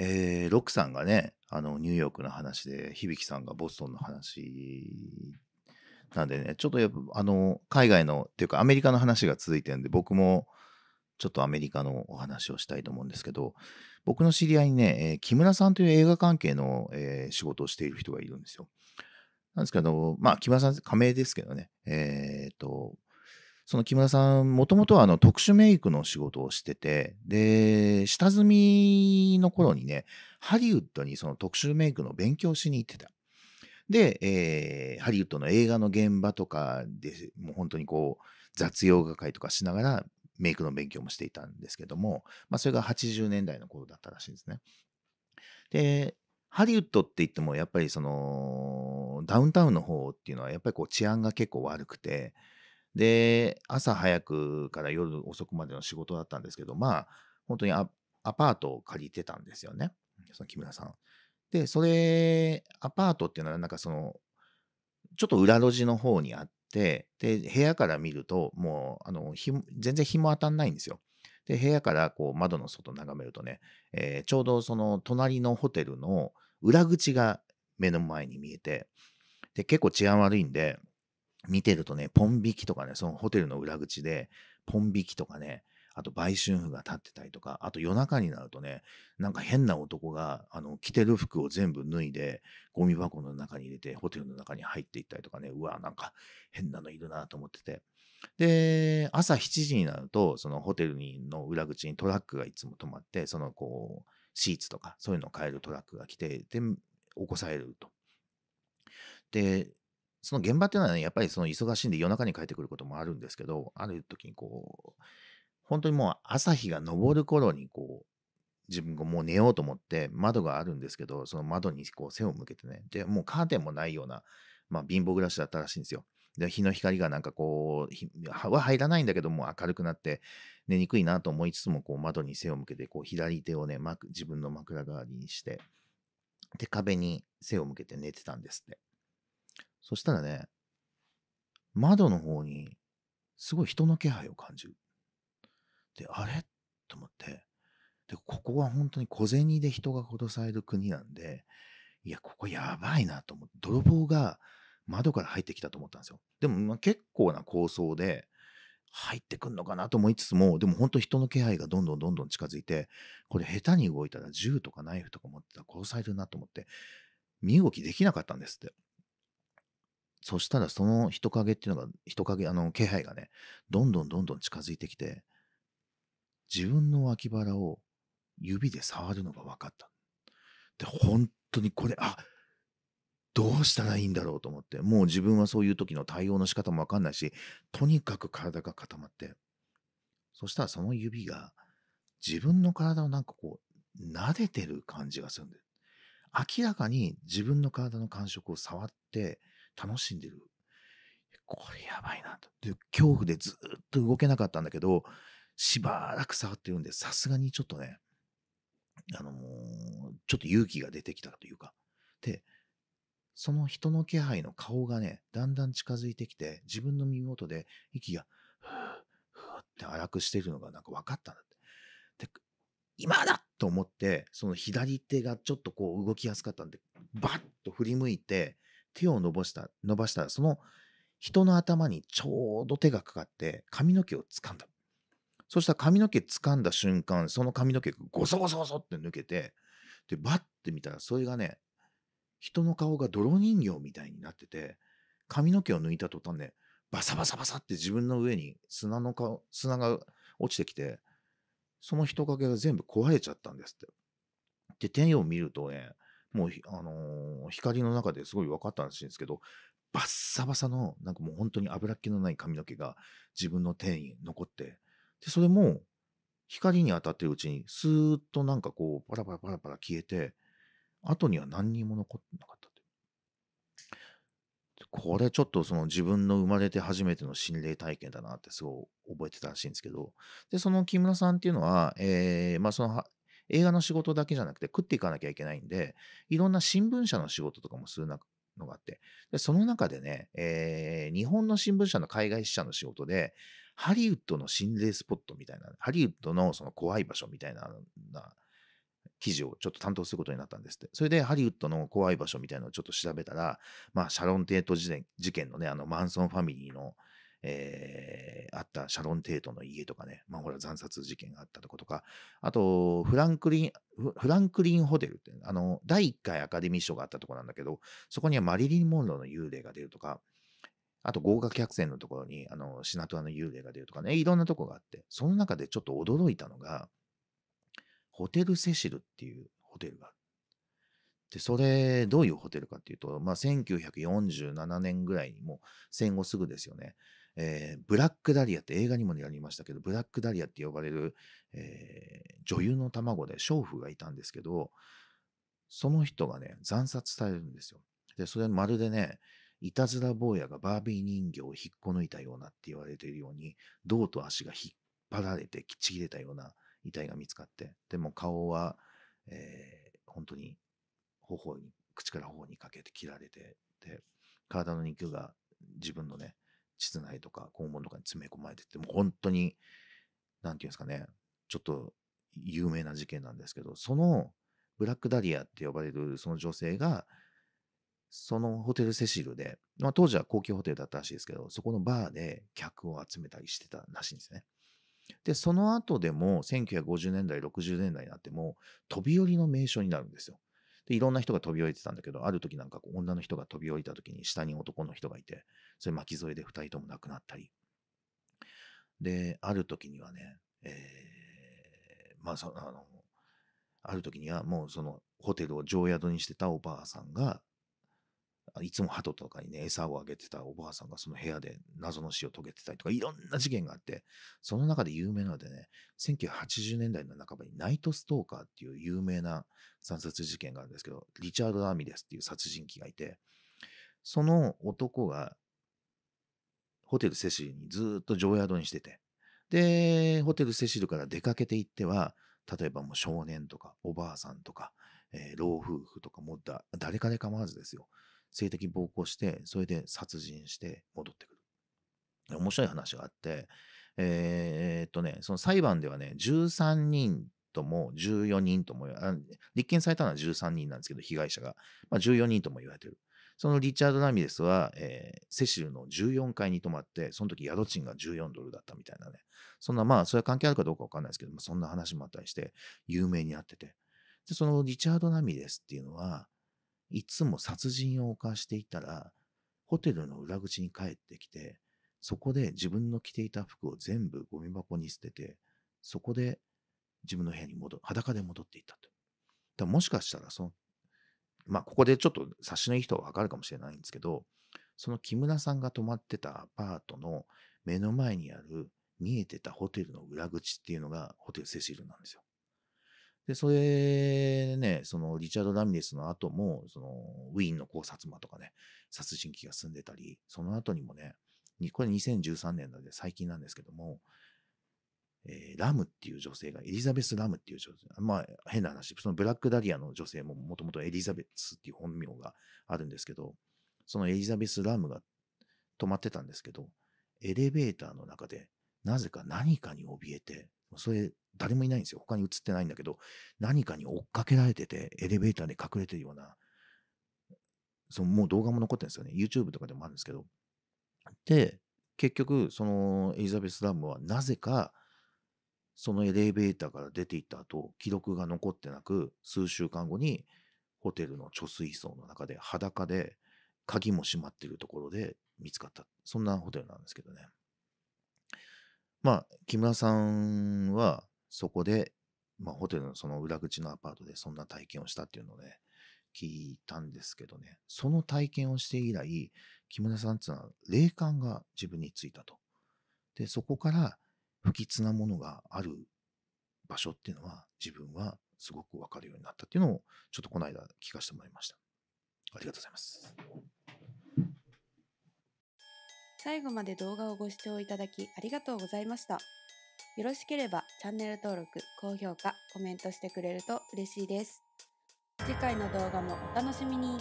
えー、ロックさんがねあのニューヨークの話で響さんがボストンの話なんでねちょっとやっぱあの海外のっていうかアメリカの話が続いてるんで僕もちょっとアメリカのお話をしたいと思うんですけど僕の知り合いにね、えー、木村さんという映画関係の、えー、仕事をしている人がいるんですよ。なんですけど、まあ、木村さん、加盟ですけどね、えー、っと、その木村さん、もともとはあの特殊メイクの仕事をしてて、で、下積みの頃にね、ハリウッドにその特殊メイクの勉強しに行ってた。で、えー、ハリウッドの映画の現場とかでもう本当にこう雑用係とかしながらメイクの勉強もしていたんですけども、まあ、それが80年代の頃だったらしいんですね。で、ハリウッドって言ってもやっぱりそのダウンタウンの方っていうのはやっぱりこう治安が結構悪くて、で、朝早くから夜遅くまでの仕事だったんですけど、まあ、本当にアパートを借りてたんですよね。その木村さん。で、それ、アパートっていうのは、なんかその、ちょっと裏路地の方にあって、で、部屋から見ると、もう、あの、全然日も当たんないんですよ。で、部屋からこう窓の外眺めるとね、えー、ちょうどその隣のホテルの裏口が目の前に見えて、で、結構治安悪いんで、見てるとね、ポン引きとかね、そのホテルの裏口で、ポン引きとかね、あと売春婦が立ってたりとか、あと夜中になるとね、なんか変な男が、あの、着てる服を全部脱いで、ゴミ箱の中に入れて、ホテルの中に入っていったりとかね、うわ、なんか変なのいるなと思ってて。で、朝7時になると、そのホテルの裏口にトラックがいつも止まって、そのこう、シーツとか、そういうのを変えるトラックが来て、で、起こされると。で、その現場っていうのはね、やっぱりその忙しいんで夜中に帰ってくることもあるんですけど、ある時にこう、本当にもう朝日が昇る頃にこう、自分がもう寝ようと思って窓があるんですけど、その窓にこう背を向けてね、で、もうカーテンもないような、まあ貧乏暮らしだったらしいんですよ。で、日の光がなんかこう、は入らないんだけども明るくなって寝にくいなと思いつつも、こう窓に背を向けて、こう左手をね、自分の枕代わりにして、で、壁に背を向けて寝てたんですって。そしたらね、窓の方にすごい人の気配を感じる。で、あれと思って、で、ここは本当に小銭で人が殺される国なんで、いや、ここやばいなと思って、泥棒が窓から入ってきたと思ったんですよ。でも、まあ、結構な構想で、入ってくんのかなと思いつつも、でも本当人の気配がどんどんどんどん近づいて、これ下手に動いたら銃とかナイフとか持ってたら殺されるなと思って、身動きできなかったんですって。そしたらその人影っていうのが、人影、あの、気配がね、どんどんどんどん近づいてきて、自分の脇腹を指で触るのが分かった。で、本当にこれ、あどうしたらいいんだろうと思って、もう自分はそういう時の対応の仕方も分かんないし、とにかく体が固まって、そしたらその指が自分の体をなんかこう、撫でてる感じがするんで、明らかに自分の体の感触を触って、楽しんでる。これやばいなと。で、恐怖でずっと動けなかったんだけど、しばらく触ってるんで、さすがにちょっとね、あのー、ちょっと勇気が出てきたというか。で、その人の気配の顔がね、だんだん近づいてきて、自分の耳元で息が、ふー、ふって荒くしてるのがなんか分かったんだって。で、今だと思って、その左手がちょっとこう動きやすかったんで、バッと振り向いて、手を伸ばした、伸ばした、その人の頭にちょうど手がかかって髪の毛を掴んだ。そしたら髪の毛掴んだ瞬間、その髪の毛がゴソゴソゴソって抜けて、で、バッて見たら、それがね、人の顔が泥人形みたいになってて、髪の毛を抜いた途端ね、バサバサバサって自分の上に砂の顔、砂が落ちてきて、その人影が全部壊れちゃったんですって。で、手を見るとね、もう、あのー、光の中ですごい分かったらしいんですけど、バッサバサの、なんかもう本当に油っ気のない髪の毛が自分の手に残って、で、それも光に当たってるうちに、スーッとなんかこう、パラパラパラパラ消えて、後には何にも残ってなかったって。これちょっとその自分の生まれて初めての心霊体験だなってすごい覚えてたらしいんですけど、で、その木村さんっていうのは、えー、まあその映画の仕事だけじゃなくて食っていかなきゃいけないんで、いろんな新聞社の仕事とかもするのがあって、でその中でね、えー、日本の新聞社の海外支社の仕事で、ハリウッドの心霊スポットみたいな、ハリウッドのその怖い場所みたいな、な記事をちょっと担当することになったんですって。それでハリウッドの怖い場所みたいなのをちょっと調べたら、まあ、シャロン・テート事件のね、あのマンソンファミリーの、えー、あったシャロン・テイトの家とかね、まあ、ほら、惨殺事件があったとことか、あと、フランクリン、フランクリンホテルって、あの、第1回アカデミー賞があったとこなんだけど、そこにはマリリン・モンローの幽霊が出るとか、あと、豪華客船のところに、あの、シナトラの幽霊が出るとかね、いろんなとこがあって、その中でちょっと驚いたのが、ホテル・セシルっていうホテルがある。で、それ、どういうホテルかっていうと、まあ、1947年ぐらいにもう戦後すぐですよね。えー、ブラックダリアって映画にもやりましたけど、ブラックダリアって呼ばれる、えー、女優の卵で娼婦がいたんですけど、その人がね、惨殺されるんですよ。で、それまるでね、いたずら坊やがバービー人形を引っこ抜いたようなって言われているように、胴と足が引っ張られてちぎれたような遺体が見つかって、でも顔は、えー、本当に頬に、口から頬にかけて切られて、で、体の肉が自分のね、室内とか肛門とかに詰め込まれてて、もう本当に、なんていうんですかね、ちょっと有名な事件なんですけど、そのブラックダリアって呼ばれるその女性が、そのホテルセシルで、まあ、当時は高級ホテルだったらしいですけど、そこのバーで客を集めたりしてたらしいんですね。で、その後でも、1950年代、60年代になっても、飛び降りの名所になるんですよ。で、いろんな人が飛び降りてたんだけど、ある時なんか女の人が飛び降りた時に下に男の人がいて、それ巻き添えで2人とも亡くなったり。で、ある時にはね、えー、まあそ、あの、ある時にはもうそのホテルを常宿にしてたおばあさんが、いつも鳩とかにね、餌をあげてたおばあさんがその部屋で謎の死を遂げてたりとか、いろんな事件があって、その中で有名なのでね、1980年代の半ばにナイトストーカーっていう有名な惨殺事件があるんですけど、リチャード・ラミレスっていう殺人鬼がいて、その男がホテルセシルにずっと常宿にしてて、で、ホテルセシルから出かけていっては、例えばもう少年とかおばあさんとか、えー、老夫婦とかもだ誰かで構わずですよ。性的暴行して、それで殺人して戻ってくる。面白い話があって、えー、っとね、その裁判ではね、13人とも14人とも、立件されたのは13人なんですけど、被害者が、まあ、14人とも言われてる。そのリチャード・ナミレスは、えー、セシルの14階に泊まって、その時宿賃が14ドルだったみたいなね。そんな、まあ、それは関係あるかどうかわかんないですけど、そんな話もあったりして、有名になってて。で、そのリチャード・ナミレスっていうのは、いつも殺人を犯していたら、ホテルの裏口に帰ってきて、そこで自分の着ていた服を全部ゴミ箱に捨てて、そこで自分の部屋に戻、裸で戻っていったと。だもしかしたらそのまあ、ここでちょっと察しのいい人はわかるかもしれないんですけど、その木村さんが泊まってたアパートの目の前にある見えてたホテルの裏口っていうのがホテルセシルなんですよ。で、それね、そのリチャード・ラミレスの後も、そのウィーンの考察魔とかね、殺人鬼が住んでたり、その後にもね、これ2013年なんで最近なんですけども、えー、ラムっていう女性が、エリザベス・ラムっていう女性、まあ変な話、そのブラックダリアの女性ももともとエリザベスっていう本名があるんですけど、そのエリザベス・ラムが止まってたんですけど、エレベーターの中で、なぜか何かに怯えて、それ誰もいないんですよ。他に映ってないんだけど、何かに追っかけられてて、エレベーターで隠れてるような、そのもう動画も残ってるんですよね。YouTube とかでもあるんですけど。で、結局、そのエリザベス・ラムはなぜか、そのエレベーターから出ていった後、記録が残ってなく、数週間後にホテルの貯水槽の中で裸で鍵も閉まってるところで見つかった。そんなホテルなんですけどね。まあ、木村さんはそこで、まあ、ホテルのその裏口のアパートでそんな体験をしたっていうので、ね、聞いたんですけどね、その体験をして以来、木村さんっていうのは霊感が自分についたと。で、そこから不吉なものがある場所っていうのは自分はすごく分かるようになったっていうのをちょっとこの間聞かせてもらいましたありがとうございます最後まで動画をご視聴いただきありがとうございましたよろしければチャンネル登録高評価コメントしてくれると嬉しいです次回の動画もお楽しみに